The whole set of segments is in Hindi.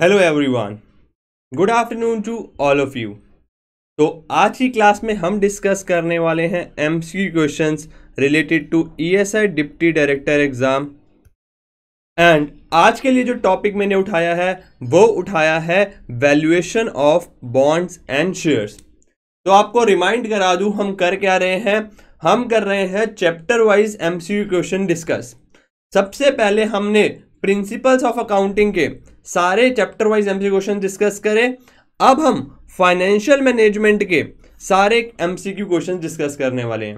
Hello everyone good afternoon to all of you तो आज की क्लास में हम डिस्कस करने वाले हैं M C questions related to ESI deputy director exam and आज के लिए जो टॉपिक मैंने उठाया है वो उठाया है valuation of bonds and shares तो आपको रिमाइंड करा दूँ हम कर क्या रहे हैं हम कर रहे हैं chapter wise M question discuss सबसे पहले हमने प्रिंसिपल्स ऑफ अकाउंटिंग के सारे chapter wise MC question discuss करें अब हम फाइनेंशियल मैनेजमेंट के सारे एमसीक्यू क्वेश्चन डिस्कस करने वाले हैं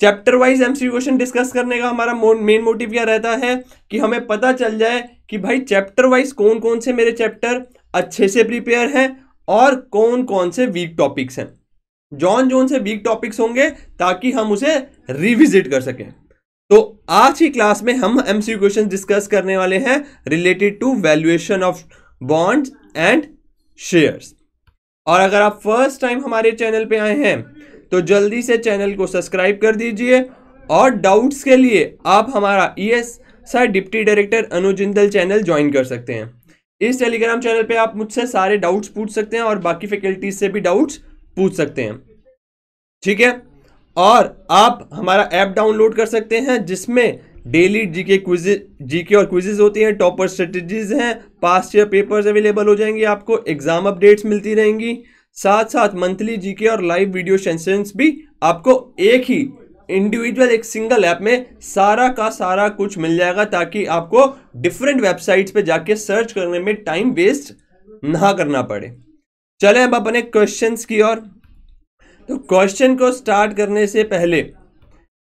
chapter wise MCQ question discuss करने का हमारा मेन मोटिव क्या रहता है कि हमें पता चल जाए कि भाई चैप्टर वाइज कौन कौन से मेरे चैप्टर अच्छे से प्रिपेयर हैं और कौन कौन से वीक टॉपिक्स हैं जॉन जोन से वीक टॉपिक्स होंगे ताकि हम उसे रिविजिट कर सकें तो आज की क्लास में हम एमसीक्यू क्वेश्चन डिस्कस करने वाले हैं related to valuation of bond and shares और अगर आप फर्स्ट टाइम हमारे चैनल पे आए हैं तो जल्दी से चैनल को सब्सक्राइब कर दीजिए और डाउट्स के लिए आप हमारा E e S deputy director Anu Jindal channel join कर सकते हैं इस टेलीग्राम चैनल पे आप मुझसे सारे डाउट्स पूछ सकते हैं और बाकी फैकल्टीज से भी डाउट्स पूछ सकते हैं ठीक है और आप हमारा ऐप डाउनलोड कर सकते हैं जिसमें डेली जीके क्विजेज जीके और क्विजेज होती हैं टॉपर स्ट्रेटजीज हैं पास्ट ईयर पेपर्स अवेलेबल हो जाएंगे आपको एग्जाम अपडेट्स मिलती रहेंगी साथ साथ मंथली जीके और लाइव वीडियो सेशन भी आपको एक ही इंडिविजुअल एक सिंगल ऐप में सारा का सारा कुछ मिल जाएगा ताकि आपको डिफरेंट वेबसाइट्स पे जाके सर्च करने में टाइम वेस्ट ना करना पड़े चले अब अपने क्वेश्चंस की ओर तो क्वेश्चन को स्टार्ट करने से पहले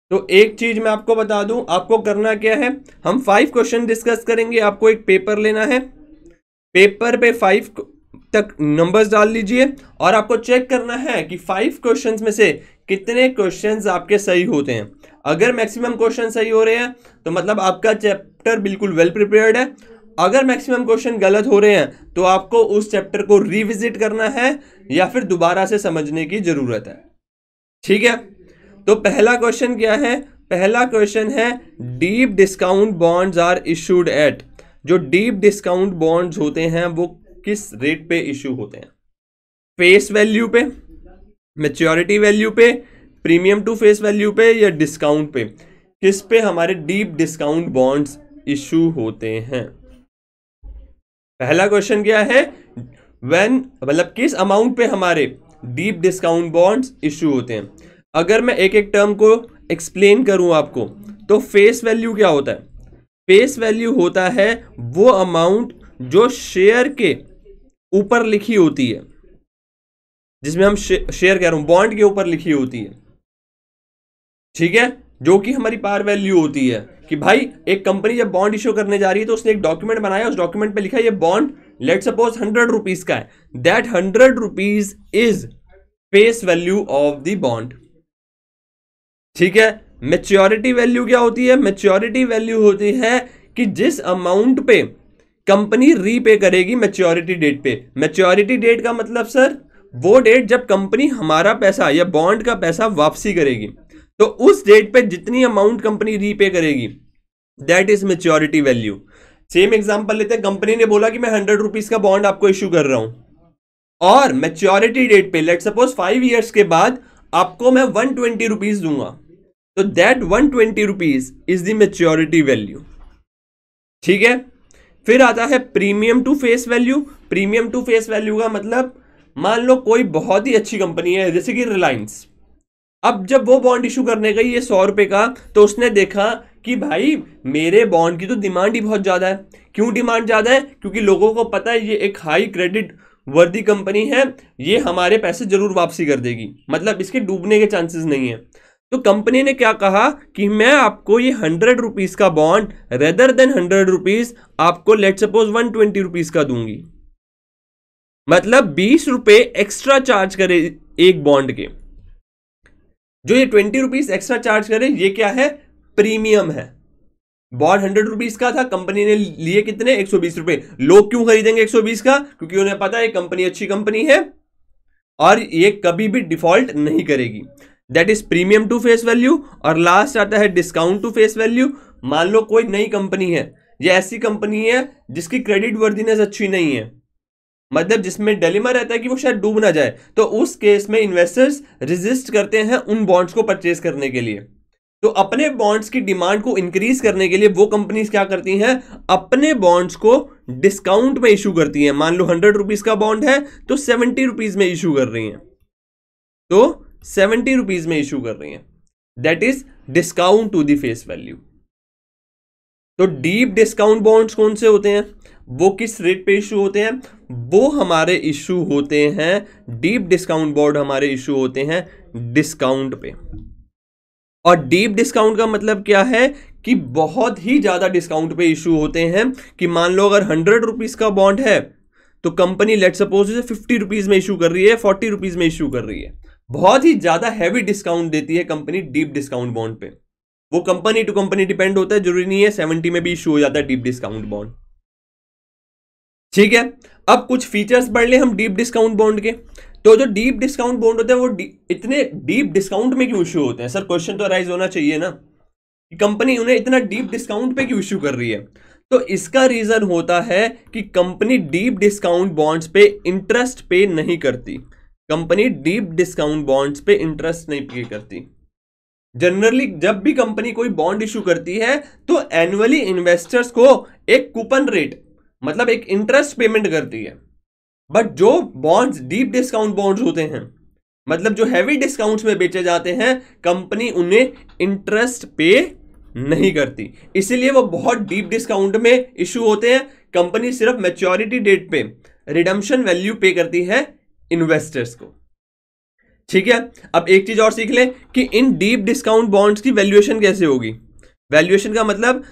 तो एक चीज मैं आपको बता दूं आपको करना क्या है हम फाइव क्वेश्चन डिस्कस करेंगे आपको एक पेपर लेना है पेपर पे फाइव तक नंबर्स डाल लीजिए और आपको चेक करना है कि फाइव क्वेश्चंस में से कितने क्वेश्चंस आपके सही होते हैं अगर मैक्सिमम क्वेश्चन सही हो रहे हैं तो मतलब आपका चैप्टर बिल्कुल वेल प्रिपेयर्ड है अगर मैक्सिमम क्वेश्चन गलत हो रहे हैं तो आपको उस चैप्टर को रिविजिट करना है या फिर दोबारा से समझने की ज़रूरत है ठीक है तो पहला क्वेश्चन क्या है पहला क्वेश्चन है deep discount bonds are issued at जो डीप डिस्काउंट बॉन्ड्स होते हैं वो किस रेट पे इशू होते हैं फेस वैल्यू पे मेच्योरिटी वैल्यू पे प्रीमियम टू फेस वैल्यू पे या डिस्काउंट पे किस पे हमारे डीप डिस्काउंट बॉन्ड्स इशू होते हैं पहला क्वेश्चन क्या है वेन मतलब किस अमाउंट पे हमारे डीप डिस्काउंट बॉन्ड्स इश्यू होते हैं अगर मैं एक एक टर्म को एक्सप्लेन करूं आपको तो फेस वैल्यू क्या होता है फेस वैल्यू होता है वो अमाउंट जो शेयर के ऊपर लिखी होती है जिसमें हम शेयर कह रहा हूं बॉन्ड के ऊपर लिखी होती है ठीक है जो कि हमारी पार वैल्यू होती है कि भाई एक कंपनी जब बॉन्ड इश्यू करने जा रही है तो उसने एक डॉक्यूमेंट बनाया उस डॉक्यूमेंट पे लिखा ये bond let suppose hundred rupees का है that hundred rupees is face value of the bond ठीक है मेच्योरिटी वैल्यू क्या होती है मेच्योरिटी वैल्यू होती है कि जिस अमाउंट पे कंपनी रीपे करेगी मेच्योरिटी डेट पे मेच्योरिटी डेट का मतलब सर वो डेट जब कंपनी हमारा पैसा या बॉन्ड का पैसा वापसी करेगी तो उस डेट पे जितनी अमाउंट कंपनी रीपे करेगी that is maturity value same example लेते हैं कंपनी ने बोला कि मैं हंड्रेड रुपीज का बॉन्ड आपको इश्यू कर रहा हूं और मेच्योरिटी डेट पे लेट सपोज फाइव ईयर्स के बाद आपको मैं वन ट्वेंटी रुपीज दूंगा तो that one twenty rupees is the maturity value ठीक है फिर आता है premium to face value premium to face value का मतलब मान लो कोई बहुत ही अच्छी कंपनी है जैसे कि रिलायंस अब जब वो बॉन्ड इशू करने गई ये सौ रुपये का तो उसने देखा कि भाई मेरे बॉन्ड की तो डिमांड ही बहुत ज़्यादा है क्यों डिमांड ज़्यादा है क्योंकि लोगों को पता है ये एक हाई क्रेडिट वर्दी कंपनी है ये हमारे पैसे जरूर वापसी कर देगी मतलब इसके डूबने के चांसेस नहीं है तो कंपनी ने क्या कहा कि मैं आपको ये हंड्रेड रुपीज़ का bond rather than hundred rupees आपको let suppose one twenty rupees का दूंगी मतलब बीस रुपये एक्स्ट्रा चार्ज करे एक बॉन्ड के जो ये ट्वेंटी रुपीज एक्स्ट्रा चार्ज करे ये क्या है प्रीमियम है बॉन्ड हंड्रेड रुपीज का था कंपनी ने लिए कितने एक सौ बीस रुपए लोग क्यों खरीदेंगे एक सौ बीस का क्योंकि उन्हें पता है कंपनी अच्छी कंपनी है और ये कभी भी डिफॉल्ट नहीं करेगी that is premium to face value और लास्ट आता है डिस्काउंट टू फेस वैल्यू मान लो कोई नई कंपनी है ये ऐसी कंपनी है जिसकी क्रेडिट वर्दीनेस अच्छी नहीं है मतलब जिसमें डलिमा रहता है कि वो शायद डूब ना जाए तो उस केस में इन्वेस्टर्स रिजिस्ट करते हैं उन बॉन्ड्स को परचेज करने के लिए तो अपने बॉन्ड्स की डिमांड को इंक्रीज करने के लिए वो कंपनीज क्या करती हैं अपने बॉन्ड्स को डिस्काउंट में इशू करती हैं मान लो हंड्रेड रुपीज का बॉन्ड है तो सेवेंटी रुपीज में इशू कर रही हैं तो सेवेंटी रुपीज में इशू कर रही हैं that is discount to the face value तो डीप डिस्काउंट बॉन्ड्स कौन से होते हैं वो किस रेट पे इशू होते हैं वो हमारे इशू होते हैं डीप डिस्काउंट बॉन्ड हमारे इशू होते हैं डिस्काउंट पे और डीप डिस्काउंट का मतलब क्या है कि बहुत ही ज़्यादा डिस्काउंट पे इशू होते हैं कि मान लो अगर हंड्रेड रुपीज़ का बॉन्ड है तो कंपनी लेट सपोज उसे फिफ्टी रुपीज़ में इशू कर रही है फोर्टी रुपीज़ में इशू कर रही है बहुत ही ज़्यादा हैवी डिस्काउंट देती है कंपनी डीप डिस्काउंट बॉन्ड पे वो कंपनी टू कंपनी डिपेंड होता है जरूरी नहीं है सेवेंटी में भी इशू हो जाता है डीप डिस्काउंट बॉन्ड ठीक है अब कुछ फीचर्स पढ़ लें हम डीप डिस्काउंट बॉन्ड के तो जो डीप डिस्काउंट बॉन्ड होते हैं वो इतने डीप डिस्काउंट में क्यों इशू होते हैं सर क्वेश्चन तो अराइज होना चाहिए ना कंपनी उन्हें इतना डीप डिस्काउंट पे क्यों इशू कर रही है तो इसका रीज़न होता है कि कंपनी डीप डिस्काउंट बॉन्ड्स पे इंटरेस्ट पे नहीं करती कंपनी डीप डिस्काउंट बॉन्ड्स पे इंटरेस्ट नहीं पे करती जनरली जब भी कंपनी कोई बॉन्ड इशू करती है तो एनुअली इन्वेस्टर्स को एक कूपन रेट मतलब एक इंटरेस्ट पेमेंट करती है बट जो बॉन्ड्स डीप डिस्काउंट बॉन्ड्स होते हैं मतलब जो हैवी डिस्काउंट्स में बेचे जाते हैं कंपनी उन्हें इंटरेस्ट पे नहीं करती इसीलिए वो बहुत डीप डिस्काउंट में इशू होते हैं कंपनी सिर्फ मेच्योरिटी डेट पे रिडम्शन वैल्यू पे करती है इन्वेस्टर्स को ठीक है अब एक चीज और सीख लें कि इन डीप डिस्काउंट बॉन्ड्स की वैल्यूएशन कैसे होगी वैल्यूएशन का मतलब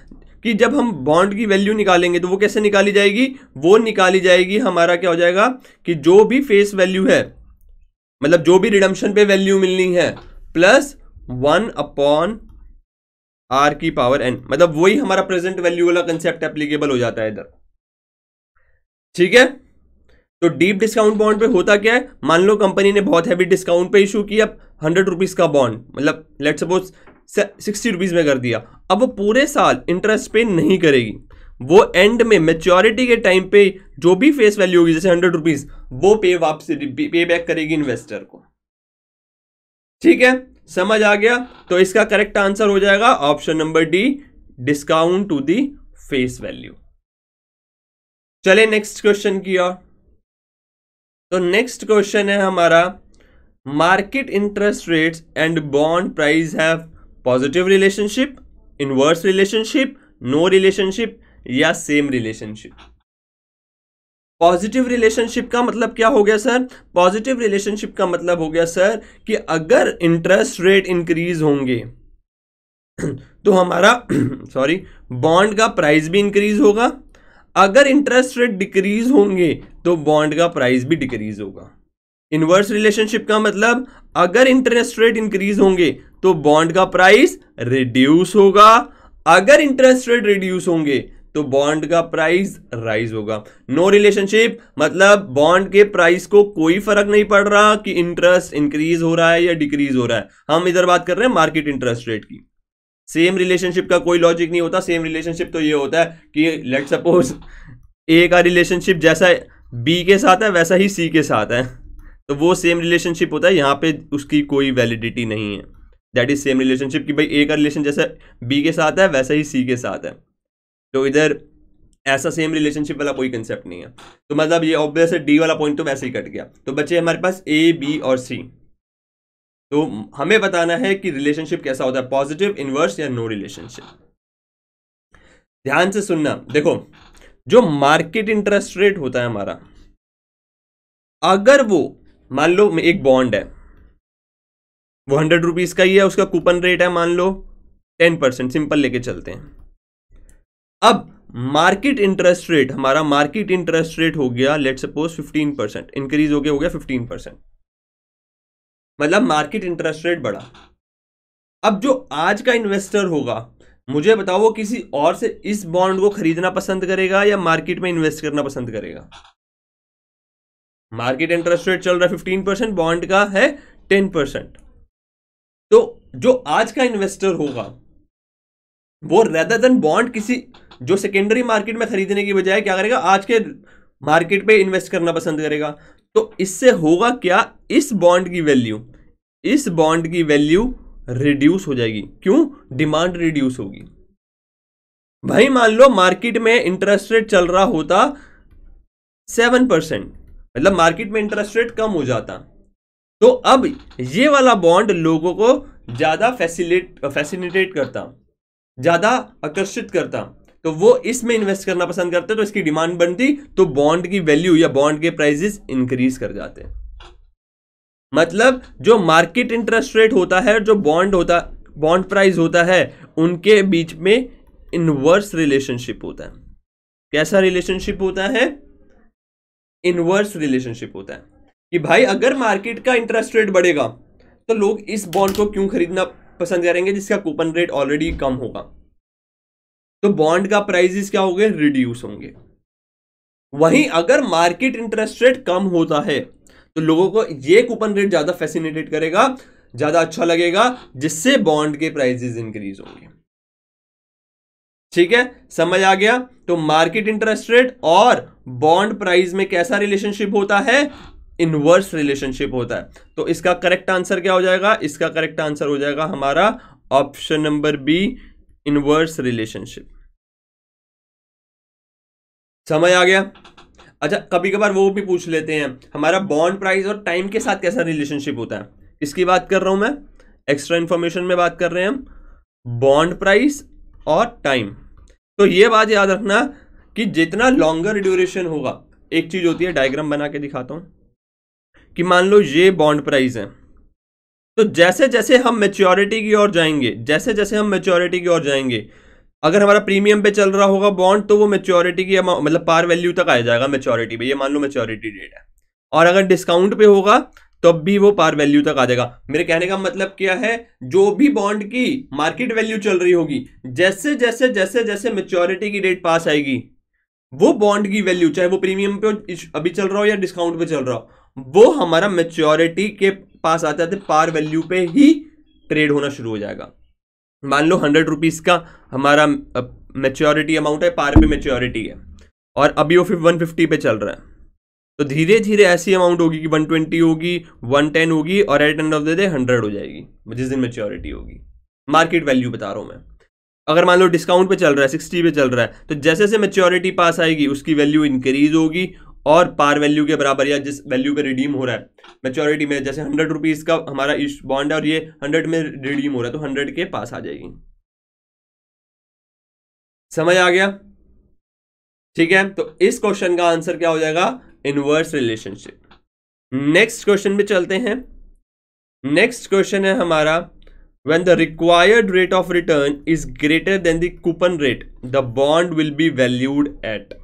कि जब हम बॉन्ड की वैल्यू निकालेंगे तो वो कैसे निकाली जाएगी वो निकाली जाएगी हमारा क्या हो जाएगा कि जो भी फेस वैल्यू है मतलब जो भी रिडम्शन पे वैल्यू मिलनी है प्लस वन अपॉन आर की पावर एन मतलब वही हमारा प्रेजेंट वैल्यू वाला कंसेप्ट एप्लीकेबल हो जाता है इधर ठीक है तो डीप डिस्काउंट बॉन्ड पे होता क्या है मान लो कंपनी ने बहुत हैवी डिस्काउंट पे इशू किया हंड्रेड रुपीज़ का बॉन्ड मतलब लेट सपोज सिक्सटी रुपीज़ में कर दिया अब वो पूरे साल इंटरेस्ट पे नहीं करेगी वो एंड में मेच्योरिटी के टाइम पे जो भी फेस वैल्यू होगी जैसे हंड्रेड रुपीज़ वो पे वापस पे बैक करेगी इन्वेस्टर को ठीक है समझ आ गया तो इसका करेक्ट आंसर हो जाएगा option number D discount to the face value चले नेक्स्ट क्वेश्चन की ओर तो नेक्स्ट क्वेश्चन है हमारा market interest rates and bond price have positive relationship inverse relationship no relationship या सेम रिलेशनशिप पॉजिटिव रिलेशनशिप का मतलब क्या हो गया सर पॉजिटिव रिलेशनशिप का मतलब हो गया सर कि अगर इंटरेस्ट रेट इंक्रीज होंगे तो हमारा सॉरी बॉन्ड का प्राइस भी इंक्रीज होगा अगर इंटरेस्ट रेट डिक्रीज होंगे तो बॉन्ड का प्राइस भी डिक्रीज होगा इनवर्स रिलेशनशिप का मतलब अगर इंटरेस्ट रेट इंक्रीज होंगे तो बॉन्ड का प्राइस रिड्यूस होगा अगर इंटरेस्ट रेट रिड्यूस होंगे तो बॉन्ड का प्राइस राइज होगा नो रिलेशनशिप मतलब बॉन्ड के प्राइस को कोई फर्क नहीं पड़ रहा कि इंटरेस्ट इंक्रीज हो रहा है या डिक्रीज हो रहा है हम इधर बात कर रहे हैं मार्केट इंटरेस्ट रेट की सेम रिलेशनशिप का कोई लॉजिक नहीं होता सेम रिलेशनशिप तो ये होता है कि लेट सपोज ए का रिलेशनशिप जैसा बी के साथ है वैसा ही सी के साथ है तो वो सेम रिलेशनशिप होता है यहां पे उसकी कोई वैलिडिटी नहीं है दैट इज सेम रिलेशनशिप कि भाई ए का रिलेशन जैसा बी के साथ है वैसा ही सी के साथ है तो इधर ऐसा सेम रिलेशनशिप वाला कोई कंसेप्ट नहीं है तो मतलब ये ऑब्वियस है डी वाला पॉइंट तो वैसे ही कट गया तो बच्चे हमारे पास ए बी और सी तो हमें बताना है कि रिलेशनशिप कैसा होता है पॉजिटिव इनवर्स या नो रिलेशनशिप ध्यान से सुनना देखो जो मार्केट इंटरेस्ट रेट होता है हमारा अगर वो मान लो एक बॉन्ड है वो हंड्रेड रुपीज़ का ही है उसका कूपन रेट है मान लो टेन परसेंट सिंपल लेके चलते हैं अब मार्केट इंटरेस्ट रेट हमारा मार्केट इंटरेस्ट रेट हो गया let suppose fifteen percent increase हो गया हो गया फिफ्टीन परसेंट मतलब मार्केट इंटरेस्ट रेट बढ़ा अब जो आज का इन्वेस्टर होगा मुझे बताओ वो किसी और से इस बॉन्ड को खरीदना पसंद करेगा या मार्केट में इन्वेस्ट करना पसंद करेगा मार्केट इंटरेस्ट रेट चल रहा है फिफ्टीन परसेंट बॉन्ड का है टेन परसेंट तो जो आज का इन्वेस्टर होगा वो रेदर देन बॉन्ड किसी जो सेकेंडरी मार्केट में खरीदने की बजाय क्या करेगा आज के मार्केट पे इन्वेस्ट करना पसंद करेगा तो इससे होगा क्या इस बॉन्ड की वैल्यू इस बॉन्ड की वैल्यू रिड्यूस हो जाएगी क्यों डिमांड रिड्यूस होगी भाई मान लो मार्केट में इंटरेस्ट रेट चल रहा होता सेवन परसेंट मतलब मार्केट में इंटरेस्ट रेट कम हो जाता तो अब ये वाला बॉन्ड लोगों को ज़्यादा फैसिलेट फैसिनेटेट करता ज़्यादा आकर्षित करता तो वो इसमें इन्वेस्ट करना पसंद करते तो इसकी डिमांड बनती तो बॉन्ड की वैल्यू या बॉन्ड के प्राइजेस इंक्रीज कर जाते मतलब जो मार्केट इंटरेस्ट रेट होता है जो बॉन्ड होता बॉन्ड प्राइस होता है उनके बीच में इनवर्स रिलेशनशिप होता है कैसा रिलेशनशिप होता है इनवर्स रिलेशनशिप होता है कि भाई अगर मार्केट का इंटरेस्ट रेट बढ़ेगा तो लोग इस बॉन्ड को क्यों खरीदना पसंद करेंगे जिसका कूपन रेट ऑलरेडी कम होगा तो बॉन्ड का प्राइजेस क्या होंगे रिड्यूस होंगे वहीं अगर मार्केट इंटरेस्ट रेट कम होता है तो लोगों को ये कूपन रेट ज़्यादा फैसिनेटेड करेगा ज़्यादा अच्छा लगेगा जिससे बॉन्ड के प्राइजेस इंक्रीज होंगे ठीक है समझ आ गया तो मार्केट इंटरेस्ट रेट और बॉन्ड प्राइस में कैसा रिलेशनशिप होता है इनवर्स रिलेशनशिप होता है तो इसका करेक्ट आंसर क्या हो जाएगा इसका करेक्ट आंसर हो जाएगा हमारा option number B inverse relationship समय आ गया अच्छा कभी कभार वो भी पूछ लेते हैं हमारा बॉन्ड प्राइस और टाइम के साथ कैसा रिलेशनशिप होता है इसकी बात कर रहा हूं मैं एक्स्ट्रा इंफॉर्मेशन में बात कर रहे हैं हम बॉन्ड प्राइस और टाइम तो ये बात याद रखना कि जितना लॉन्गर ड्यूरेशन होगा एक चीज़ होती है डायग्राम बना के दिखाता हूं कि मान लो ये बॉन्ड प्राइस है तो जैसे जैसे हम मेच्योरिटी की ओर जाएंगे जैसे जैसे हम मेच्योरिटी की ओर जाएंगे अगर हमारा प्रीमियम पे चल रहा होगा बॉन्ड तो वो मेच्योरिटी की मतलब पार वैल्यू तक आ जाएगा मेच्योरिटी पे ये मान लो मेच्योरिटी डेट है और अगर डिस्काउंट पे होगा तब भी वो पार वैल्यू तक आ जाएगा मेरे कहने का मतलब क्या है जो भी बॉन्ड की मार्केट वैल्यू चल रही होगी जैसे जैसे जैसे जैसे मेच्योरिटी की डेट पास आएगी वो बॉन्ड की वैल्यू चाहे वो प्रीमियम पे अभी चल रहा हो या डिस्काउंट पे चल रहा हो वो हमारा मेच्योरिटी के पास आते आते पार वैल्यू पे ही ट्रेड होना शुरू हो जाएगा मान लो हंड्रेड रुपीज़ का हमारा मेच्योरिटी अमाउंट है पार पे मेच्योरिटी है और अभी वो फिर वन फिफ्टी पे चल रहा है तो धीरे धीरे ऐसी अमाउंट होगी कि वन ट्वेंटी होगी वन टेन होगी और at end of the day hundred हो जाएगी जिस दिन मेच्योरिटी होगी मार्केट वैल्यू बता रहा हूँ मैं अगर मान लो डिस्काउंट पे चल रहा है सिक्सटी पे चल रहा है तो जैसे जैसे मेच्योरिटी पास आएगी उसकी वैल्यू इंक्रीज होगी और पार वैल्यू के बराबर या जिस वैल्यू पे रिडीम हो रहा है मेच्योरिटी में जैसे हंड्रेड रुपीज़ का हमारा इस बॉन्ड है और ये हंड्रेड में रिडीम हो रहा है तो हंड्रेड के पास आ जाएगी समझ आ गया ठीक है तो इस क्वेश्चन का आंसर क्या हो जाएगा इनवर्स रिलेशनशिप नेक्स्ट क्वेश्चन पे चलते हैं नेक्स्ट क्वेश्चन है हमारा when the required rate of return is greater than coupon rate the bond will be valued at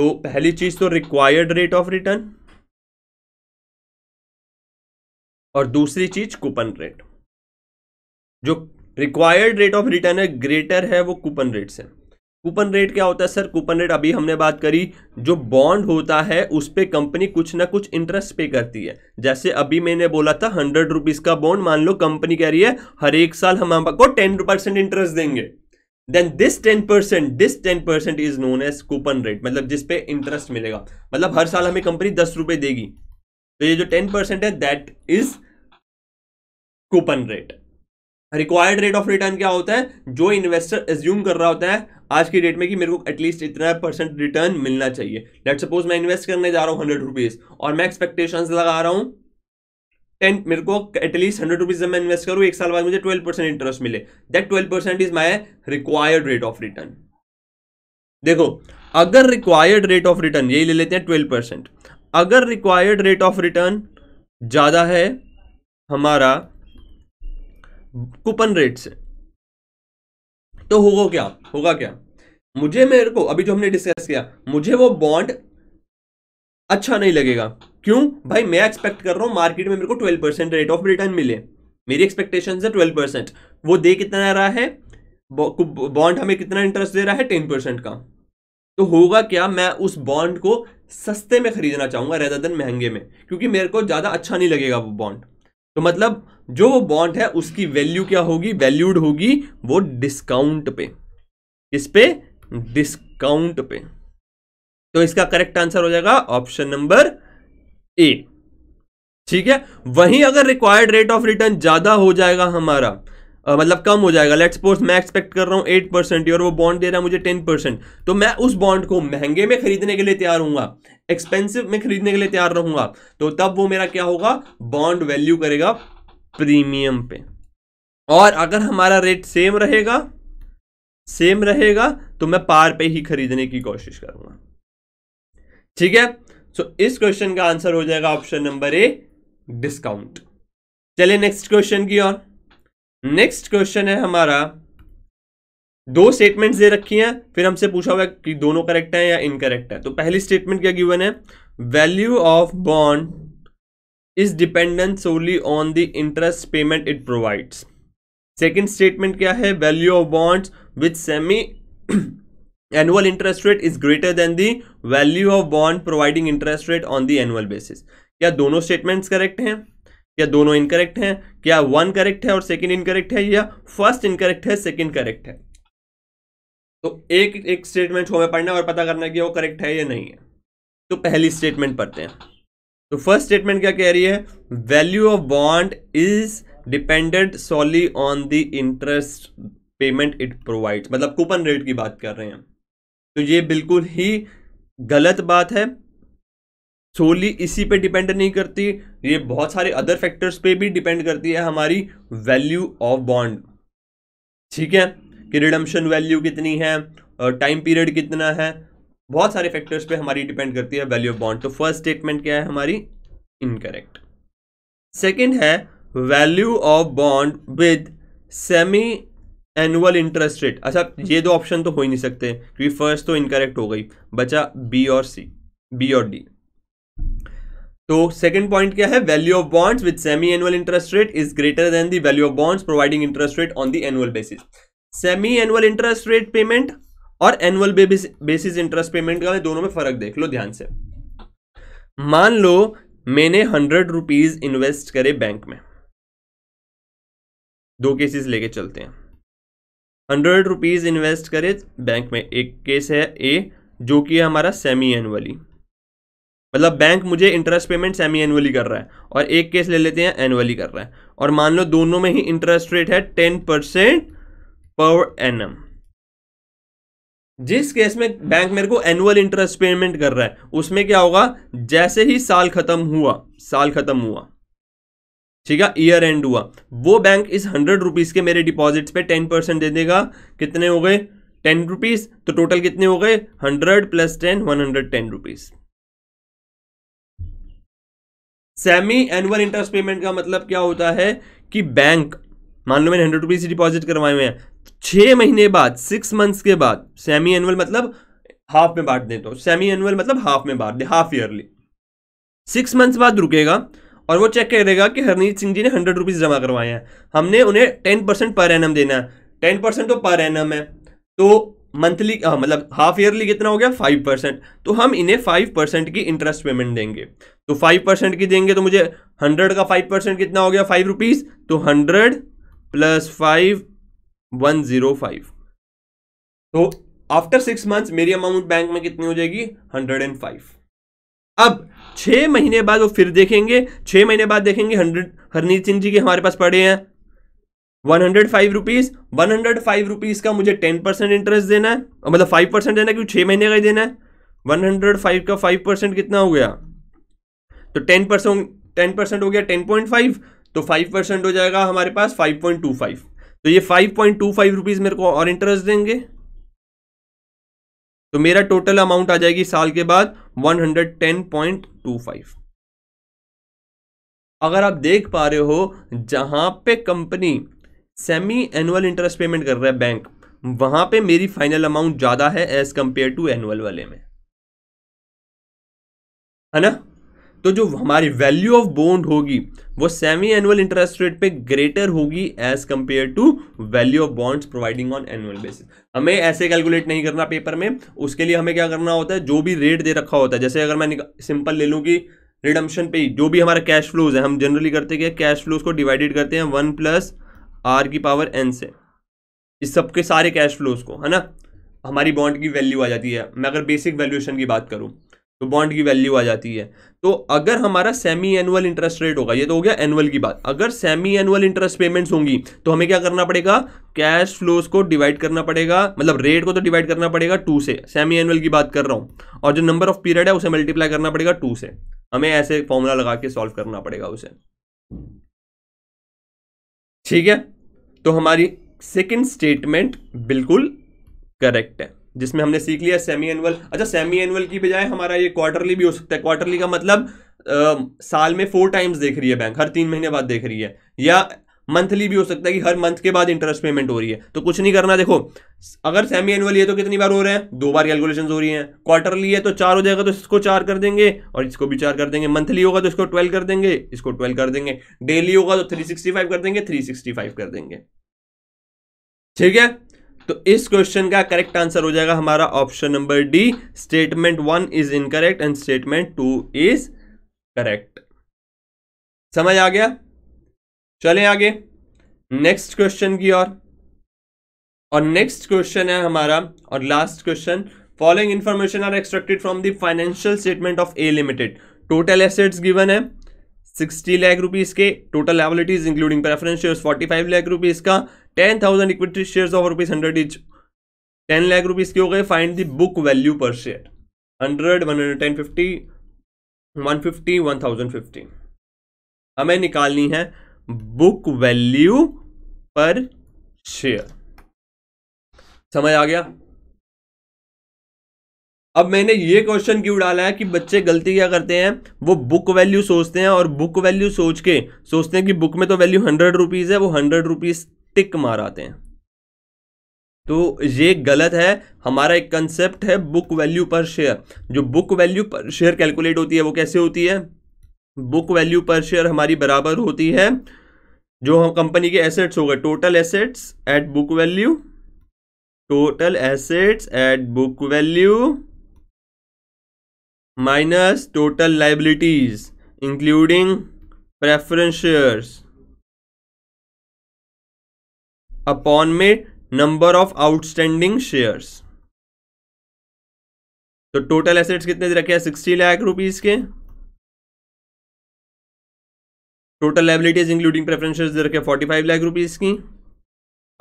तो पहली चीज तो रिक्वायर्ड रेट ऑफ रिटर्न और दूसरी चीज कूपन रेट जो रिक्वायर्ड रेट ऑफ रिटर्न है ग्रेटर है वो कूपन रेट से कूपन रेट क्या होता है सर कूपन रेट अभी हमने बात करी जो बॉन्ड होता है उस पर कंपनी कुछ ना कुछ इंटरेस्ट पे करती है जैसे अभी मैंने बोला था हंड्रेड रुपीज़ का बॉन्ड मान लो कंपनी कह रही है हर एक साल हम आपको टेन परसेंट इंटरेस्ट देंगे then this ten percent this ten percent is known as coupon rate मतलब जिस पे इंटरेस्ट मिलेगा मतलब हर साल हमें कंपनी दस रुपए देगी तो ये जो टेन परसेंट है that is coupon rate required rate of return क्या होता है जो इन्वेस्टर एज्यूम कर रहा होता है आज की डेट में कि मेरे को एटलीस्ट इतना परसेंट रिटर्न मिलना चाहिए लेट सपोज मैं इन्वेस्ट करने जा रहा हूँ हंड्रेड रुपीज और मैं एक्सपेक्टेशन लगा रहा हूँ एंड मेरे को एटलीस्ट हंड्रेड रुपीज जब मैं इन्वेस्ट करूँ एक साल बाद मुझे ट्वेल्व परसेंट इंटरेस्ट मिले that twelve percent is my required rate of return देखो अगर रिक्वायर्ड रेट ऑफ रिटर्न यही ले लेते हैं ट्वेल्व परसेंट अगर रिक्वायर्ड रेट ऑफ रिटर्न ज़्यादा है हमारा कूपन रेट से तो होगा क्या होगा क्या मुझे मेरे को अभी जो हमने डिस्कस किया मुझे वो बॉन्ड अच्छा नहीं लगेगा क्यों भाई मैं एक्सपेक्ट कर रहा हूँ मार्केट में मेरे को twelve percent rate of return मिले मेरी एक्सपेक्टेशन है ट्वेल्व परसेंट वो दे कितना रहा है बॉन्ड हमें कितना इंटरेस्ट दे रहा है टेन परसेंट का तो होगा क्या मैं उस बॉन्ड को सस्ते में खरीदना चाहूंगा रेदर देन महंगे में क्योंकि मेरे को ज़्यादा अच्छा नहीं लगेगा वो बॉन्ड तो मतलब जो वो बॉन्ड है उसकी वैल्यू क्या होगी वैल्यूड होगी वो डिस्काउंट पे इस पे डिस्काउंट पे तो इसका करेक्ट आंसर हो जाएगा ऑप्शन नंबर ए ठीक है वहीं अगर रिक्वायर्ड रेट ऑफ रिटर्न ज्यादा हो जाएगा हमारा आ, मतलब कम हो जाएगा लेट सपोज मैं एक्सपेक्ट कर रहा हूं एट परसेंट और वो बॉन्ड दे रहा है मुझे टेन परसेंट तो मैं उस बॉन्ड को महंगे में खरीदने के लिए तैयार हूंगा एक्सपेंसिव में खरीदने के लिए तैयार रहूंगा तो तब वो मेरा क्या होगा बॉन्ड वैल्यू करेगा प्रीमियम पे और अगर हमारा रेट सेम रहेगा सेम रहेगा तो मैं पार पे ही खरीदने की कोशिश करूंगा ठीक है सो इस क्वेश्चन का आंसर हो जाएगा ऑप्शन नंबर ए डिस्काउंट चलिए नेक्स्ट क्वेश्चन की ओर नेक्स्ट क्वेश्चन है हमारा दो स्टेटमेंट्स दे रखी हैं फिर हमसे पूछा हुआ कि दोनों करेक्ट है या इनकरेक्ट है तो पहली स्टेटमेंट क्या गिवन है value of bond is dependent solely on the interest payment it provides second statement क्या है value of bonds with semi annual interest rate is greater than the value of bond providing interest rate on the annual basis क्या दोनों स्टेटमेंट्स करेक्ट हैं क्या दोनों इनकरेक्ट हैं क्या वन करेक्ट है और सेकेंड इनकरेक्ट है या फर्स्ट इनकरेक्ट है सेकेंड करेक्ट है तो एक एक स्टेटमेंट हमें पढ़ना और पता करना है कि वो करेक्ट है या नहीं है तो पहली स्टेटमेंट पढ़ते हैं तो फर्स्ट स्टेटमेंट क्या कह रही है value of bond is dependent solely on the interest payment it provides मतलब कूपन रेट की बात कर रहे हैं तो ये बिल्कुल ही गलत बात है सोली इसी पे डिपेंड नहीं करती ये बहुत सारे अदर फैक्टर्स पे भी डिपेंड करती है हमारी वैल्यू ऑफ बॉन्ड ठीक है कि रिडम्शन वैल्यू कितनी है और टाइम पीरियड कितना है बहुत सारे फैक्टर्स पे हमारी डिपेंड करती है वैल्यू ऑफ बॉन्ड तो फर्स्ट स्टेटमेंट क्या है हमारी इनकरेक्ट सेकेंड है value of bond with semi annual interest rate अच्छा हम्म। ये दो ऑप्शन तो हो ही नहीं सकते क्योंकि फर्स्ट तो इनकरेक्ट हो गई बचा बी और सी बी और डी तो सेकंड पॉइंट क्या है value of bonds with semi annual interest rate is greater than the value of bonds providing interest rate on the annual basis semi annual interest rate payment और एनुअल बेसिस इंटरेस्ट पेमेंट का दोनों में फर्क देख लो ध्यान से मान लो मैंने हंड्रेड रुपीज इन्वेस्ट करे बैंक में दो केसेस लेके चलते हैं हंड्रेड रुपीज़ इन्वेस्ट करें बैंक में एक केस है ए जो कि है हमारा सेमी एनुअली मतलब बैंक मुझे इंटरेस्ट पेमेंट सेमी एनुअली कर रहा है और एक केस ले लेते हैं एनुअली कर रहा है और मान लो दोनों में ही इंटरेस्ट रेट है टेन परसेंट पर एन जिस केस में बैंक मेरे को एनुअल इंटरेस्ट पेमेंट कर रहा है उसमें क्या होगा जैसे ही साल खत्म हुआ साल खत्म हुआ ठीक है ईयर एंड हुआ वो बैंक इस हंड्रेड रुपीज़ के मेरे डिपॉजिट्स पे टेन परसेंट दे देगा कितने हो गए टेन रुपीज़ तो टोटल कितने हो गए hundred plus ten one hundred ten rupees semi annual interest payment का मतलब क्या होता है कि बैंक मान लो मैंने हंड्रेड रुपीज़ डिपॉजिट करवाए हुए हैं छह महीने बाद सिक्स मंथ्स के बाद सेमी एनुअल मतलब हाफ मतलब में बांट दे तो सेमी एनुअल मतलब हाफ में बांट दे हाफ ईयरली सिक्स मंथ्स बाद रुकेगा और वो चेक करेगा कि हरनीत सिंह जी ने हंड्रेड रुपीज़ जमा करवाए हैं हमने उन्हें टेन परसेंट पर एन देना है टेन परसेंट तो पर एन है तो मंथली हाँ, मतलब हाफ ईयरली कितना हो गया फाइव परसेंट तो हम इन्हें फाइव परसेंट की इंटरेस्ट पेमेंट देंगे तो फाइव परसेंट की देंगे तो मुझे हंड्रेड का फाइव परसेंट कितना हो गया फाइव रुपीज़ तो hundred plus five one zero five तो आफ्टर सिक्स मंथ्स मेरी अमाउंट बैंक में कितनी हो जाएगी हंड्रेड एंड फाइव अब छः महीने बाद वो फिर देखेंगे छः महीने बाद देखेंगे हंड्रेड हरनीत सिंह जी के हमारे पास पड़े हैं one hundred five rupees one hundred five rupees का मुझे टेन परसेंट इंटरेस्ट देना है मतलब फाइव परसेंट देना है क्योंकि छः महीने का ही देना है वन हंड्रेड फाइव का फाइव परसेंट कितना हो गया तो टेन परसेंट टेन परसेंट हो गया टेन पॉइंट फाइव तो फाइव परसेंट हो जाएगा हमारे पास फाइव पॉइंट टू फाइव तो ये five point two five rupees मेरे को और इंटरेस्ट देंगे तो मेरा टोटल अमाउंट आ जाएगी साल के बाद 110.25 अगर आप देख पा रहे हो जहां पे company semi annual interest payment कर रहा है बैंक वहां पे मेरी फाइनल अमाउंट ज्यादा है एज कंपेयर टू एनुअल वाले में है ना तो जो हमारी वैल्यू ऑफ बॉन्ड होगी वो सेमी एनुअल इंटरेस्ट रेट पे ग्रेटर होगी as compare to value of bonds providing on annual basis हमें ऐसे कैलकुलेट नहीं करना पेपर में उसके लिए हमें क्या करना होता है जो भी रेट दे रखा होता है जैसे अगर मैं सिंपल ले लूँ कि रिडम्शन पे जो भी हमारा कैश फ्लोज है हम जनरली करते हैं कैश फ्लोज को डिवाइडेड करते हैं वन प्लस आर की पावर एन से इस सबके सारे कैश फ्लोज को है ना हमारी बॉन्ड की वैल्यू आ जाती है मैं अगर बेसिक वैल्यूएशन की बात करूँ तो बॉन्ड की वैल्यू आ जाती है तो अगर हमारा सेमी एनुअल इंटरेस्ट रेट होगा ये तो हो गया एनुअल की बात अगर सेमी एनुअल इंटरेस्ट पेमेंट्स होंगी तो हमें क्या करना पड़ेगा कैश फ्लोज को डिवाइड करना पड़ेगा मतलब रेट को तो डिवाइड करना पड़ेगा टू से सेमी एनुअल की बात कर रहा हूँ और जो नंबर ऑफ पीरियड है उसे मल्टीप्लाई करना पड़ेगा टू से हमें ऐसे फॉर्मूला लगा के सॉल्व करना पड़ेगा उसे ठीक है तो हमारी सेकेंड स्टेटमेंट बिल्कुल करेक्ट है जिसमें हमने सीख लिया सेमी एनुअल अच्छा सेमी एनुअल की बजाय हमारा ये क्वार्टरली भी हो सकता है क्वार्टरली का मतलब आ, साल में फोर टाइम्स देख रही है बैंक हर तीन महीने बाद देख रही है या मंथली भी हो सकता है कि हर मंथ के बाद इंटरेस्ट पेमेंट हो रही है तो कुछ नहीं करना देखो अगर सेमी एनुअल ये तो कितनी बार हो रहे हैं दो बार कैलकुलेशन हो रही हैं क्वार्टरली है तो चार हो जाएगा तो इसको चार कर देंगे और इसको भी चार कर देंगे मंथली होगा तो इसको ट्वेल्व कर देंगे इसको ट्वेल्व कर देंगे डेली होगा तो थ्री सिक्सटी फाइव कर देंगे थ्री सिक्सटी फाइव कर देंगे ठीक है तो इस क्वेश्चन का करेक्ट आंसर हो जाएगा हमारा option number D statement one is incorrect and statement two is correct समझ आ गया चलें आगे नेक्स्ट क्वेश्चन की ओर और, नेक्स्ट क्वेश्चन है हमारा और last question following information are extracted from the financial statement of A limited total assets given है 60 लाख रुपीस के total liabilities including preference shares 45 lakh rupees का ten thousand equity share of rupees hundred each ten lakh rupees के हो गए find the book value per share hundred one hundred ten fifty one fifty one thousand fifty हमें निकालनी है बुक वैल्यू पर शेयर समझ आ गया अब मैंने ये क्वेश्चन क्यों डाला है कि बच्चे गलती क्या करते हैं वो बुक वैल्यू सोचते हैं और बुक वैल्यू सोच के सोचते हैं कि बुक में तो वैल्यू हंड्रेड रुपीज़ है वो हंड्रेड रुपीज़ टिक मार आते हैं तो ये गलत है हमारा एक कंसेप्ट है बुक वैल्यू पर शेयर जो book value per share calculate होती है वो कैसे होती है बुक वैल्यू पर शेयर हमारी बराबर होती है जो हम कंपनी के एसेट्स हो गए total assets at book value total assets at book value minus total liabilities including preference shares upon में नंबर ऑफ आउटस्टैंडिंग शेयर्स तो टोटल एसेट्स कितने रखे हैं सिक्सटी लाख रुपीज के टोटल लाइबिलिटीज इंक्लूडिंग प्रेफरेंस दे रखे फोर्टी फाइव लाख रुपीज की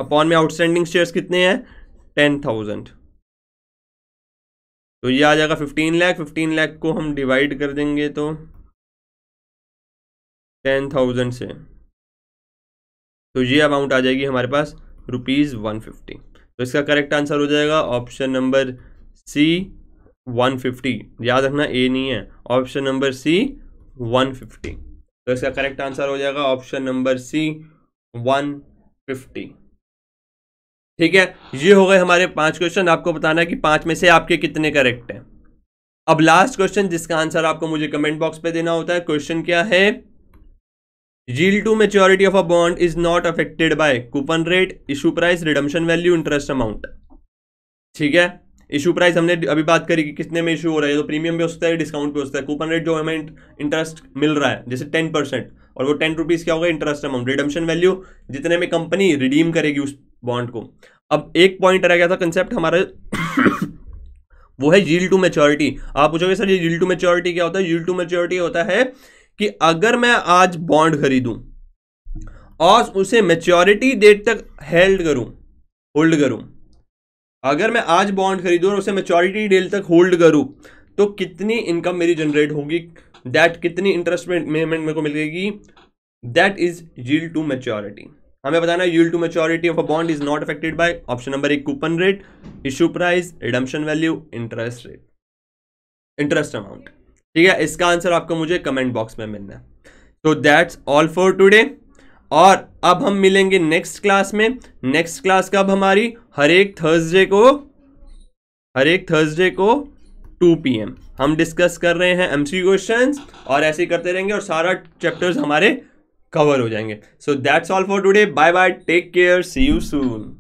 अपॉन में आउटस्टैंडिंग शेयर्स कितने हैं टेन थाउजेंड तो ये आ जाएगा फिफ्टीन लाख फिफ्टीन लाख को हम डिवाइड कर देंगे तो टेन थाउजेंड से तो ये अमाउंट आ जाएगी हमारे पास रुपीज़ वन फिफ्टी तो इसका करेक्ट आंसर हो जाएगा option number C one fifty याद रखना ए नहीं है option number C one fifty तो इसका करेक्ट आंसर हो जाएगा option number C one fifty ठीक है ये हो गए हमारे पांच क्वेश्चन आपको बताना है कि पांच में से आपके कितने करेक्ट हैं अब लास्ट क्वेश्चन जिसका आंसर आपको मुझे कमेंट बॉक्स पे देना होता है क्वेश्चन क्या है जील to maturity of a bond is not affected by coupon rate issue price redemption value interest amount ठीक है इशू प्राइस हमने अभी बात करी कि कितने में इशू हो रहा है तो प्रीमियम भी हो सकता है डिस्काउंट भी हो सकता है कूपन रेट जो हमें इंटरेस्ट मिल रहा है जैसे टेन परसेंट और वो टेन रुपीज़ क्या होगा इंटरेस्ट अमाउंट रिडम्शन वैल्यू जितने में कंपनी रिडीम करेगी उस बॉन्ड को अब एक पॉइंट रह गया था कंसेप्ट हमारा वो है जील टू मेच्योरिटी आप पूछोगे सर ये जील टू मेच्योरिटी क्या होता है जील टू मेच्योरिटी होता है कि अगर मैं आज बॉन्ड खरीदूं और उसे मेच्योरिटी डेट तक हेल्ड करूं होल्ड करूं अगर मैं आज बॉन्ड खरीदूं और उसे मेच्योरिटी डेट तक होल्ड करूं तो कितनी इनकम मेरी जनरेट होगी दैट कितनी इंटरेस्ट पेमेंट मेरे को मिलेगी दैट इज जील टू मेच्योरिटी हमें बताना है yield to maturity of a bond is not affected by option number एक coupon rate issue price redemption value interest rate interest amount ठीक है इसका आंसर आपको मुझे कमेंट बॉक्स में मिलना है तो दैट्स ऑल फॉर टुडे और अब हम मिलेंगे नेक्स्ट क्लास में नेक्स्ट क्लास कब हमारी हर एक थर्सडे को हर एक थर्सडे को 2 पी हम डिस्कस कर रहे हैं एम सी और ऐसे ही करते रहेंगे और सारा चैप्टर्स हमारे कवर हो जाएंगे so that's all for today bye bye take care see you soon